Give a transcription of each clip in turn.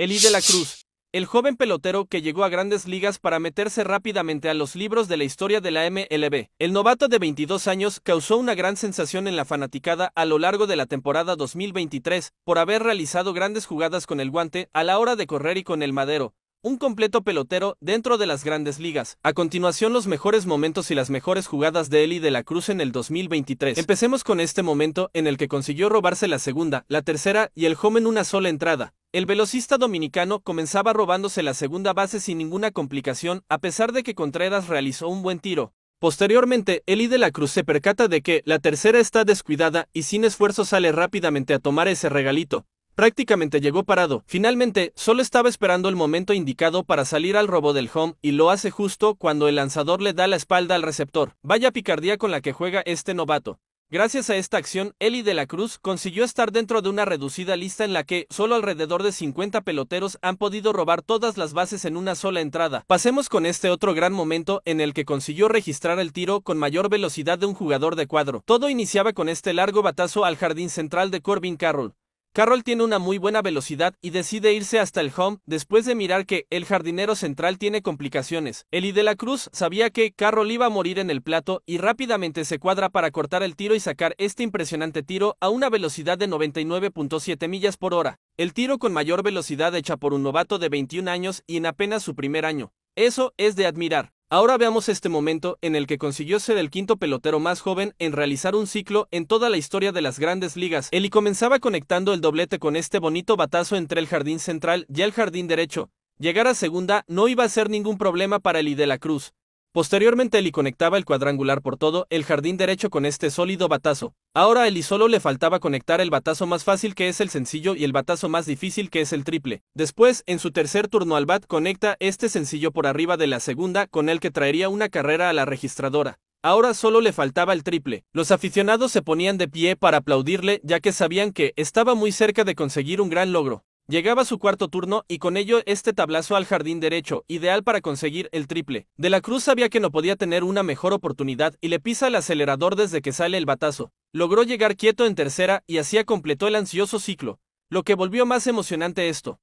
Eli de la Cruz, el joven pelotero que llegó a grandes ligas para meterse rápidamente a los libros de la historia de la MLB. El novato de 22 años causó una gran sensación en la fanaticada a lo largo de la temporada 2023 por haber realizado grandes jugadas con el guante a la hora de correr y con el madero. Un completo pelotero dentro de las grandes ligas. A continuación los mejores momentos y las mejores jugadas de Eli de la Cruz en el 2023. Empecemos con este momento en el que consiguió robarse la segunda, la tercera y el home en una sola entrada. El velocista dominicano comenzaba robándose la segunda base sin ninguna complicación, a pesar de que Contreras realizó un buen tiro. Posteriormente, Eli de la Cruz se percata de que la tercera está descuidada y sin esfuerzo sale rápidamente a tomar ese regalito. Prácticamente llegó parado. Finalmente, solo estaba esperando el momento indicado para salir al robo del home y lo hace justo cuando el lanzador le da la espalda al receptor. Vaya picardía con la que juega este novato. Gracias a esta acción, Eli de la Cruz consiguió estar dentro de una reducida lista en la que solo alrededor de 50 peloteros han podido robar todas las bases en una sola entrada. Pasemos con este otro gran momento en el que consiguió registrar el tiro con mayor velocidad de un jugador de cuadro. Todo iniciaba con este largo batazo al jardín central de Corbin Carroll. Carroll tiene una muy buena velocidad y decide irse hasta el home después de mirar que el jardinero central tiene complicaciones. Eli de la Cruz sabía que Carroll iba a morir en el plato y rápidamente se cuadra para cortar el tiro y sacar este impresionante tiro a una velocidad de 99.7 millas por hora. El tiro con mayor velocidad hecha por un novato de 21 años y en apenas su primer año. Eso es de admirar. Ahora veamos este momento en el que consiguió ser el quinto pelotero más joven en realizar un ciclo en toda la historia de las grandes ligas. Eli comenzaba conectando el doblete con este bonito batazo entre el jardín central y el jardín derecho. Llegar a segunda no iba a ser ningún problema para Eli de la Cruz, Posteriormente Eli conectaba el cuadrangular por todo el jardín derecho con este sólido batazo. Ahora a Eli solo le faltaba conectar el batazo más fácil que es el sencillo y el batazo más difícil que es el triple. Después, en su tercer turno al bat conecta este sencillo por arriba de la segunda con el que traería una carrera a la registradora. Ahora solo le faltaba el triple. Los aficionados se ponían de pie para aplaudirle ya que sabían que estaba muy cerca de conseguir un gran logro. Llegaba su cuarto turno y con ello este tablazo al jardín derecho, ideal para conseguir el triple. De la Cruz sabía que no podía tener una mejor oportunidad y le pisa el acelerador desde que sale el batazo. Logró llegar quieto en tercera y así completó el ansioso ciclo, lo que volvió más emocionante esto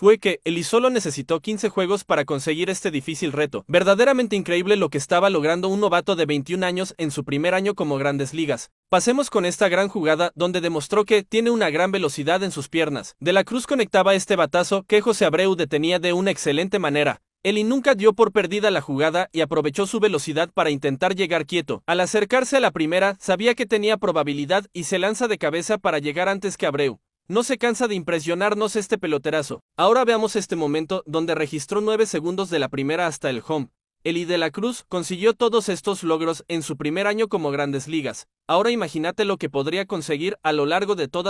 fue que Eli solo necesitó 15 juegos para conseguir este difícil reto. Verdaderamente increíble lo que estaba logrando un novato de 21 años en su primer año como grandes ligas. Pasemos con esta gran jugada donde demostró que tiene una gran velocidad en sus piernas. De la Cruz conectaba este batazo que José Abreu detenía de una excelente manera. Eli nunca dio por perdida la jugada y aprovechó su velocidad para intentar llegar quieto. Al acercarse a la primera, sabía que tenía probabilidad y se lanza de cabeza para llegar antes que Abreu. No se cansa de impresionarnos este peloterazo. Ahora veamos este momento donde registró 9 segundos de la primera hasta el home. Eli de la Cruz consiguió todos estos logros en su primer año como grandes ligas. Ahora imagínate lo que podría conseguir a lo largo de toda